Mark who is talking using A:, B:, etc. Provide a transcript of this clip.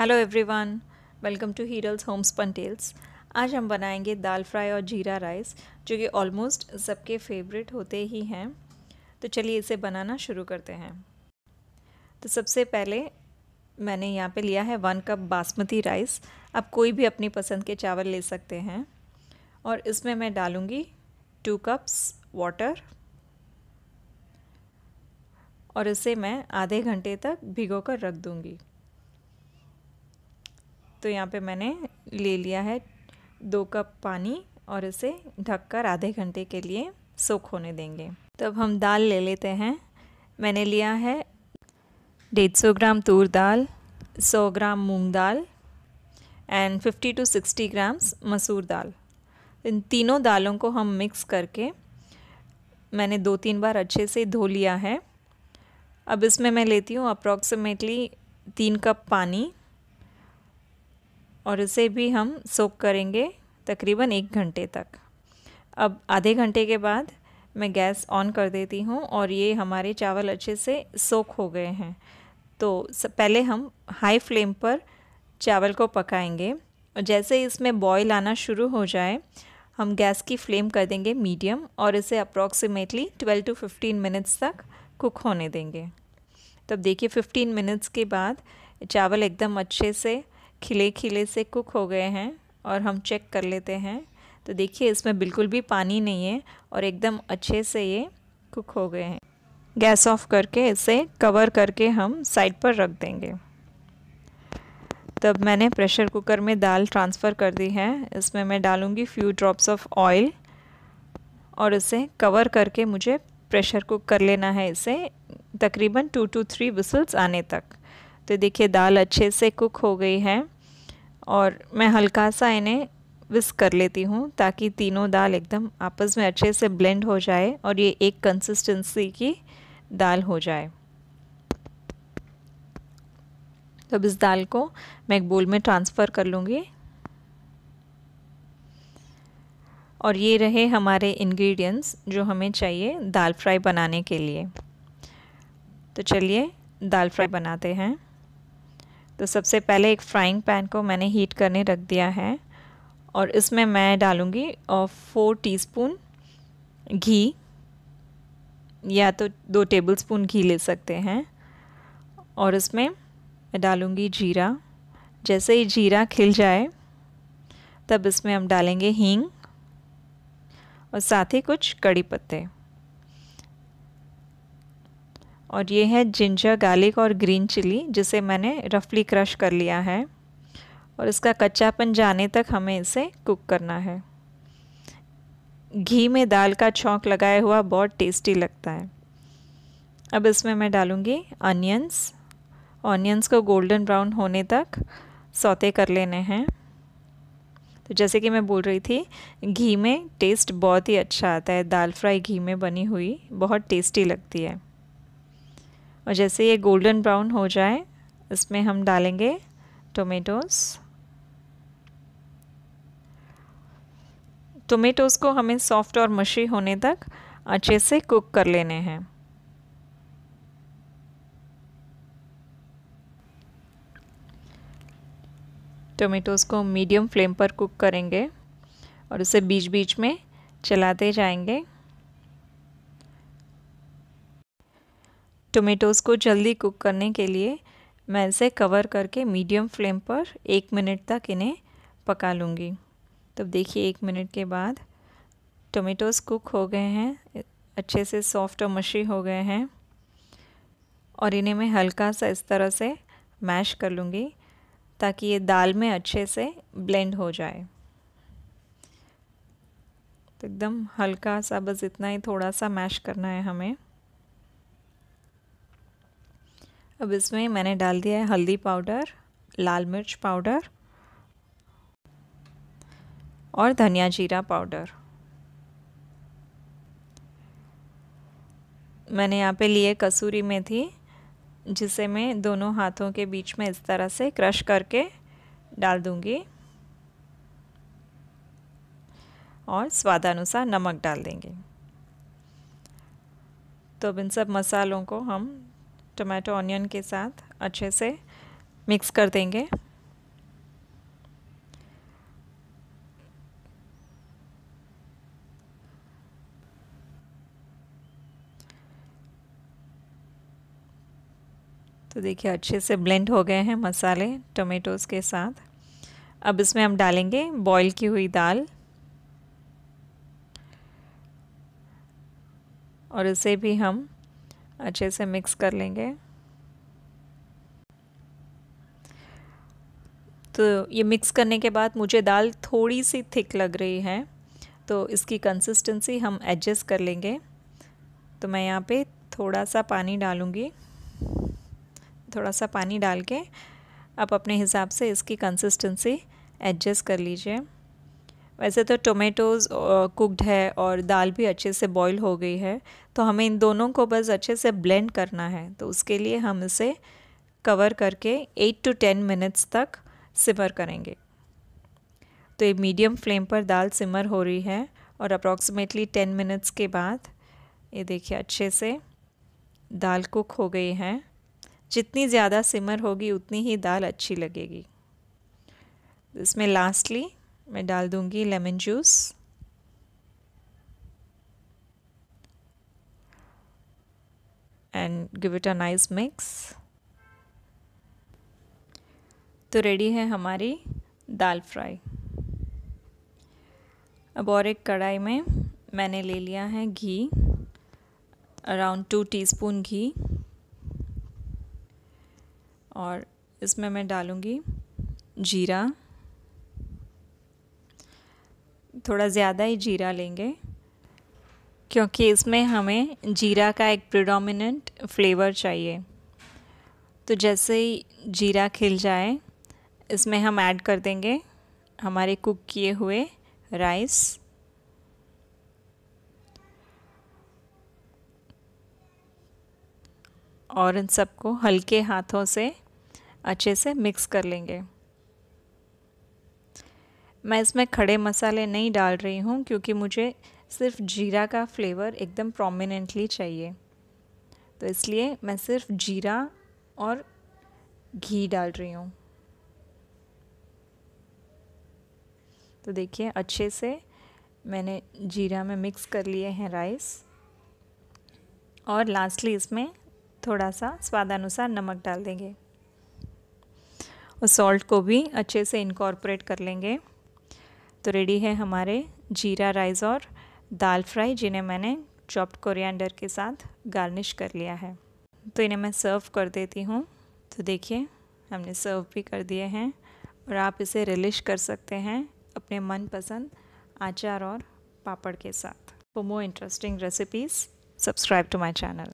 A: hello everyone welcome to Heeral's home spun tales आज हम बनाएंगे दाल फ्राई और जीरा राइस जो कि ऑलमोस्ट सबके फेवरेट होते ही हैं तो चलिए इसे बनाना शुरू करते हैं तो सबसे पहले मैंने यहाँ पे लिया है वन कप बासमती राइस आप कोई भी अपनी पसंद के चावल ले सकते हैं और इसमें मैं डालूँगी टू कप्स वाटर और इसे मैं आधे घंटे तक भिगो कर रख दूँगी तो यहाँ पे मैंने ले लिया है दो कप पानी और इसे ढककर आधे घंटे के लिए सोख होने देंगे तब तो हम दाल ले लेते हैं मैंने लिया है डेढ़ सौ ग्राम तूर दाल सौ ग्राम मूंग दाल and fifty two sixty grams मसूर दाल इन तीनों दालों को हम मिक्स करके मैंने दो तीन बार अच्छे से धो लिया है अब इसमें मैं लेती हूँ अप्रॉक्सीमेटली तीन कप पानी और उसे भी हम सोक करेंगे तकरीबन एक घंटे तक अब आधे घंटे के बाद मैं गैस ऑन कर देती हूँ और ये हमारे चावल अच्छे से सोख हो गए हैं तो पहले हम हाई फ्लेम पर चावल को पकाएंगे और जैसे इसमें बॉईल आना शुरू हो जाए हम गैस की फ्लेम कर देंगे मीडियम और इसे अप्रॉक्सीमेटली 12 टू 15 मिनट्स तक कुक होने देंगे तब देखिए 15 मिनट्स के बाद चावल एकदम अच्छे से खिले खिले से कुक हो गए हैं और हम चेक कर लेते हैं तो देखिए इसमें बिल्कुल भी पानी नहीं है और एकदम अच्छे से ये कुक हो गए हैं गैस ऑफ करके इसे कवर करके हम साइड पर रख देंगे तब मैंने प्रेशर कुकर में दाल ट्रांसफ़र कर दी है इसमें मैं डालूँगी फ्यू ड्रॉप्स ऑफ ऑयल और इसे कवर करके मुझे प्रेशर कुक कर लेना है इसे तकरीबन टू टू थ्री बिसल्स आने तक तो देखिए दाल अच्छे से कुक हो गई है और मैं हल्का सा इन्हें विस्क कर लेती हूँ ताकि तीनों दाल एकदम आपस में अच्छे से ब्लेंड हो जाए और ये एक कंसिस्टेंसी की दाल हो जाए तो अब इस दाल को मैं एक बोल में ट्रांसफ़र कर लूँगी और ये रहे हमारे इंग्रेडिएंट्स जो हमें चाहिए दाल फ्राई बनाने के लिए तो चलिए दाल फ्राई बनाते हैं तो सबसे पहले एक फ्राइंग पैन को मैंने हीट करने रख दिया है और इसमें मैं डालूँगी फोर टीस्पून घी या तो दो टेबलस्पून घी ले सकते हैं और इसमें मैं डालूँगी जीरा जैसे ही जीरा खिल जाए तब इसमें हम डालेंगे हींग और साथ ही कुछ कड़ी पत्ते और ये है जिंजर गार्लिक और ग्रीन चिली जिसे मैंने रफली क्रश कर लिया है और इसका कच्चापन जाने तक हमें इसे कुक करना है घी में दाल का छौंक लगाया हुआ बहुत टेस्टी लगता है अब इसमें मैं डालूँगी अनियंस ऑनियंस को गोल्डन ब्राउन होने तक सौते कर लेने हैं तो जैसे कि मैं बोल रही थी घी में टेस्ट बहुत ही अच्छा आता है दाल फ्राई घी में बनी हुई बहुत टेस्टी लगती है और जैसे ये गोल्डन ब्राउन हो जाए इसमें हम डालेंगे टोमेटोज़ टोमेटोज़ को हमें सॉफ्ट और मशी होने तक अच्छे से कुक कर लेने हैं टोमेटोज़ को मीडियम फ्लेम पर कुक करेंगे और उसे बीच बीच में चलाते जाएंगे टोमेटोज़ को जल्दी कुक करने के लिए मैं इसे कवर करके मीडियम फ्लेम पर एक मिनट तक इन्हें पका लूँगी तो देखिए एक मिनट के बाद टोमेटोज़ कुक हो गए हैं अच्छे से सॉफ्ट और मशी हो गए हैं और इन्हें मैं हल्का सा इस तरह से मैश कर लूँगी ताकि ये दाल में अच्छे से ब्लेंड हो जाए तो एकदम हल्का सा बस इतना ही थोड़ा सा मैश करना है हमें अब इसमें मैंने डाल दिया है हल्दी पाउडर लाल मिर्च पाउडर और धनिया जीरा पाउडर मैंने यहाँ पे लिए कसूरी मेथी जिसे मैं दोनों हाथों के बीच में इस तरह से क्रश करके डाल दूँगी और स्वादानुसार नमक डाल देंगे तो अब इन सब मसालों को हम टमाटो ऑनियन के साथ अच्छे से मिक्स कर देंगे तो देखिए अच्छे से ब्लेंड हो गए हैं मसाले टमेटोज़ के साथ अब इसमें हम डालेंगे बॉईल की हुई दाल और इसे भी हम अच्छे से मिक्स कर लेंगे तो ये मिक्स करने के बाद मुझे दाल थोड़ी सी थिक लग रही है तो इसकी कंसिस्टेंसी हम एडजस्ट कर लेंगे तो मैं यहाँ पे थोड़ा सा पानी डालूँगी थोड़ा सा पानी डाल के आप अपने हिसाब से इसकी कंसिस्टेंसी एडजस्ट कर लीजिए वैसे तो टोमेटोज़ कुकड है और दाल भी अच्छे से बॉईल हो गई है तो हमें इन दोनों को बस अच्छे से ब्लेंड करना है तो उसके लिए हम इसे कवर करके एट टू टेन मिनट्स तक सिमर करेंगे तो ये मीडियम फ्लेम पर दाल सिमर हो रही है और अप्रॉक्सीमेटली टेन मिनट्स के बाद ये देखिए अच्छे से दाल कुक हो गई है जितनी ज़्यादा सिमर होगी उतनी ही दाल अच्छी लगेगी इसमें लास्टली मैं डाल दूँगी lemon juice and give it a nice mix तो रेडी है हमारी दाल फ्राई अब और एक कढ़ाई में मैंने ले लिया है घी अराउंड टू टीस्पून घी और इसमें मैं डालूँगी जीरा थोड़ा ज़्यादा ही जीरा लेंगे क्योंकि इसमें हमें जीरा का एक प्रिडोमिनेंट फ्लेवर चाहिए तो जैसे ही जीरा खिल जाए इसमें हम ऐड कर देंगे हमारे कुक किए हुए राइस और इन सबको हल्के हाथों से अच्छे से मिक्स कर लेंगे मैं इसमें खड़े मसाले नहीं डाल रही हूँ क्योंकि मुझे सिर्फ जीरा का फ्लेवर एकदम प्रोमिनेंटली चाहिए तो इसलिए मैं सिर्फ जीरा और घी डाल रही हूँ तो देखिए अच्छे से मैंने जीरा में मिक्स कर लिए हैं राइस और लास्टली इसमें थोड़ा सा स्वादानुसार नमक डाल देंगे और सॉल्ट को भी अच्छे से इनकॉर्पोरेट कर लेंगे तो रेडी है हमारे जीरा राइस और दाल फ्राई जिन्हें मैंने चॉप्ड कोरिएंडर के साथ गार्निश कर लिया है तो इन्हें मैं सर्व कर देती हूँ तो देखिए हमने सर्व भी कर दिए हैं और आप इसे रिलिश कर सकते हैं अपने मनपसंद अचार और पापड़ के साथ for more interesting recipes subscribe to my channel